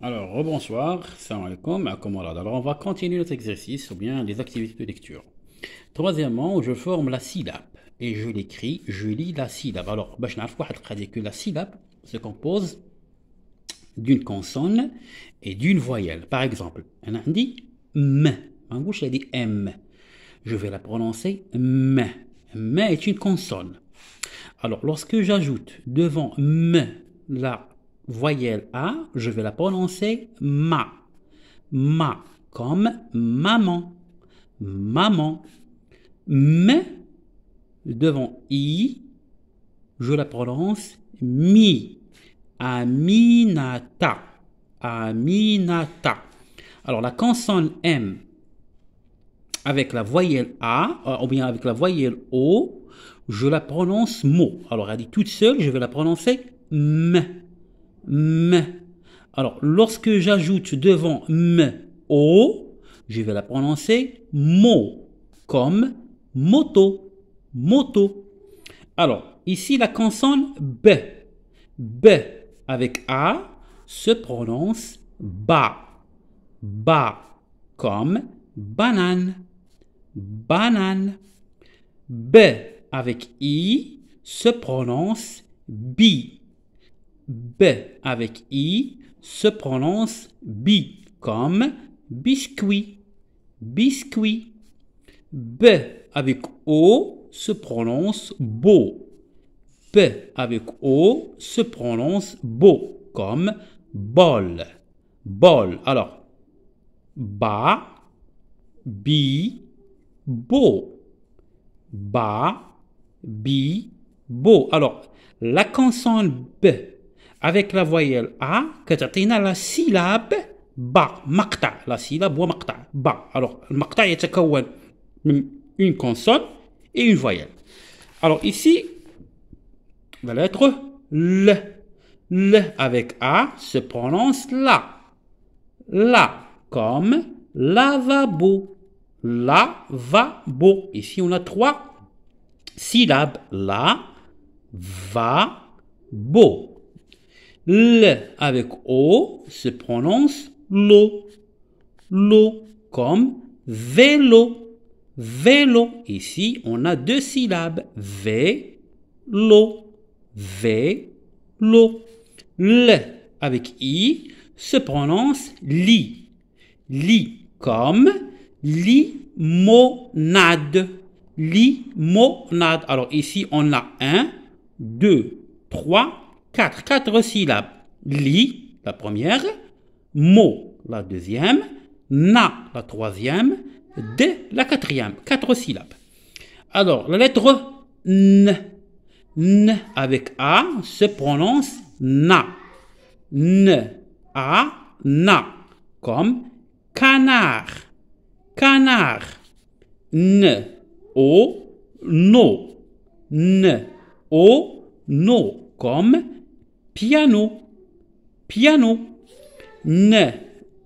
Alors, rebonsoir, salam alaikum, Alors, on va continuer notre exercice, ou bien les activités de lecture. Troisièmement, je forme la syllabe, et je l'écris, je lis la syllabe. Alors, bah, je que la syllabe se compose d'une consonne et d'une voyelle. Par exemple, on a dit m, en gauche elle dit m. Je vais la prononcer m. M est une consonne. Alors, lorsque j'ajoute devant m la voyelle A, je vais la prononcer ma. Ma, comme maman. Maman. mais devant I, je la prononce mi. Aminata. Aminata. Alors la consonne M avec la voyelle A, euh, ou bien avec la voyelle O, je la prononce mot. Alors elle dit toute seule, je vais la prononcer M m. Alors, lorsque j'ajoute devant m o, je vais la prononcer mo, comme moto, moto. Alors, ici, la consonne b, b avec a se prononce ba, ba, comme banane, banane. B avec i se prononce bi, B avec I se prononce bi comme biscuit, biscuit. B avec O se prononce beau. B avec O se prononce beau comme bol, bol. Alors, ba, bi, beau. Ba, bi, beau. Alors, la consonne B avec la voyelle A la syllabe ba Makta. la syllabe makta. ba alors makta makta une consonne et une voyelle alors ici la lettre L L avec A se prononce la la comme va beau. ici on a trois syllabes la va bo L avec O se prononce l'eau. L'eau comme vélo. Vélo. Ici, on a deux syllabes. V, l'eau. V, l'eau. L avec I se prononce li. Li comme limonade. Limonade. Alors ici, on a un, deux, trois, Quatre, quatre syllabes. Li, la première. Mo, la deuxième. Na, la troisième. De, la quatrième. Quatre syllabes. Alors, la lettre N, N avec A se prononce Na. N, A, Na. Comme canard. Canard. N, O, no. N, O, no. Comme piano, piano. Ne.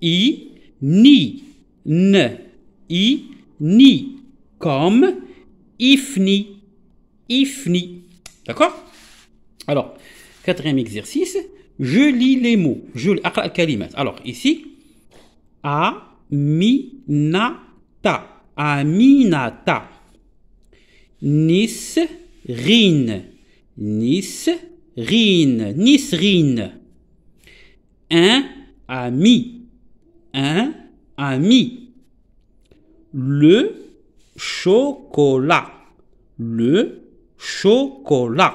i, ni, Ne. i, ni, comme ifni, ifni. D'accord Alors, quatrième exercice, je lis les mots. Je lis. Alors, ici, aminata, aminata, rine, Rin. Rin, NISRINE. Un ami. Un ami. Le chocolat. Le chocolat.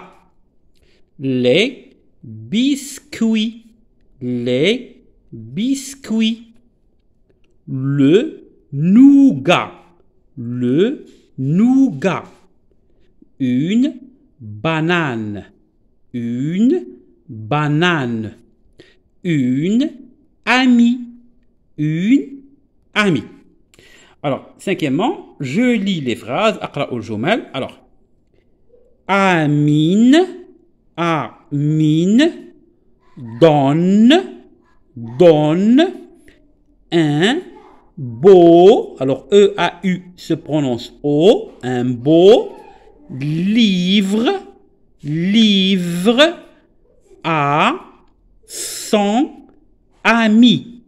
Les biscuits. Les biscuits. Le nougat. Le nougat. Une banane une banane, une amie, une amie. Alors, cinquièmement, je lis les phrases, Alors, amine, amine, donne, donne, un beau, alors E-A-U se prononce O, un beau livre, Livre à son ami.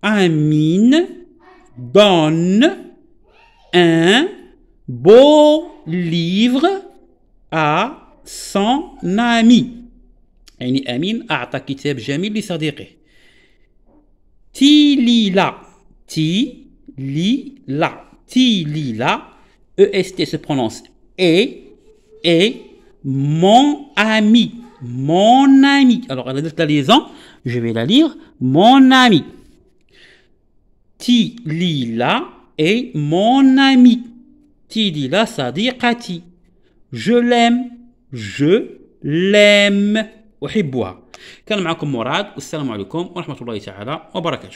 Amine, bonne, un, beau livre à son ami. Ami, ah, t'as quitté, j'aime Tilila Ti, lila, ti, lila, est se prononce et et? mon ami, mon ami. Alors, elle à la liaison, je vais la lire, mon ami. Tilila est mon ami. Tilila, sadiqati. Je l'aime, je l'aime. أحبها كان معكم مراد والسلام عليكم ورحمة الله تعالى وبركاته